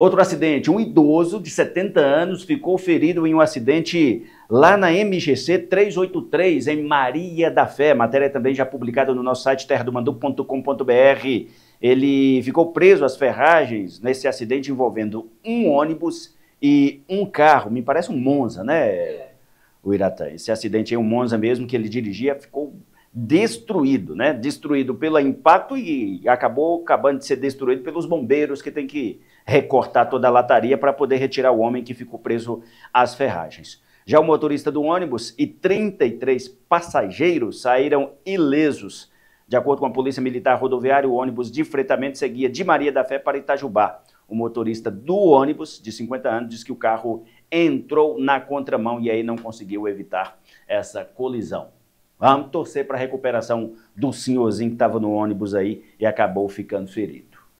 Outro acidente, um idoso de 70 anos ficou ferido em um acidente lá na MGC 383, em Maria da Fé. Matéria é também já publicada no nosso site terradomandu.com.br. Ele ficou preso às ferragens nesse acidente envolvendo um ônibus e um carro. Me parece um Monza, né, o Iratã? Esse acidente é um Monza mesmo que ele dirigia, ficou destruído, né? Destruído pelo impacto e acabou acabando de ser destruído pelos bombeiros que tem que recortar toda a lataria para poder retirar o homem que ficou preso às ferragens. Já o motorista do ônibus e 33 passageiros saíram ilesos. De acordo com a Polícia Militar Rodoviária, o ônibus de fretamento seguia de Maria da Fé para Itajubá. O motorista do ônibus, de 50 anos, diz que o carro entrou na contramão e aí não conseguiu evitar essa colisão. Vamos torcer para a recuperação do senhorzinho que estava no ônibus aí e acabou ficando ferido.